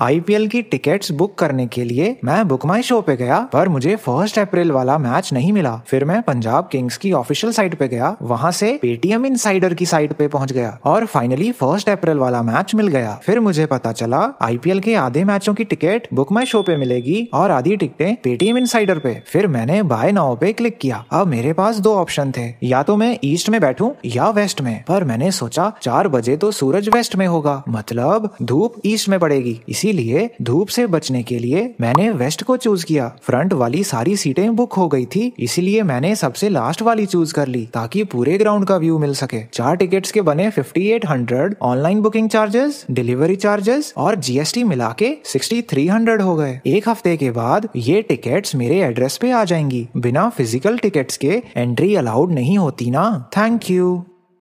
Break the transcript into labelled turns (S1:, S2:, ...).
S1: IPL की tickets book करने के लिए मैं बुक माई शो पे गया पर मुझे फर्स्ट अप्रैल वाला मैच नहीं मिला फिर मैं पंजाब किंग्स की ऑफिशियल साइट पे गया वहाँ से पेटीएम इन की साइट पे पहुँच गया और फाइनली फर्स्ट अप्रैल वाला मैच मिल गया फिर मुझे पता चला आईपीएल के आधे मैचों की टिकट बुक माई शो पे मिलेगी और आधी टिकटें पेटीएम इन पे फिर मैंने बाय नाउ पे क्लिक किया अब मेरे पास दो ऑप्शन थे या तो मैं ईस्ट में बैठू या वेस्ट में पर मैंने सोचा चार बजे तो सूरज वेस्ट में होगा मतलब धूप ईस्ट में पड़ेगी इसी इसीलिए धूप से बचने के लिए मैंने वेस्ट को चूज किया फ्रंट वाली सारी सीटें बुक हो गई थी इसीलिए मैंने सबसे लास्ट वाली चूज कर ली ताकि पूरे ग्राउंड का व्यू मिल सके चार टिकट्स के बने 5800 online booking charges delivery charges और जीएसटी मिला के हंड्रेड हो गए एक हफ्ते के बाद ये टिकट्स मेरे एड्रेस पे आ जाएंगी बिना फिजिकल टिकट्स के एंट्री अलाउड नहीं होती ना थैंक यू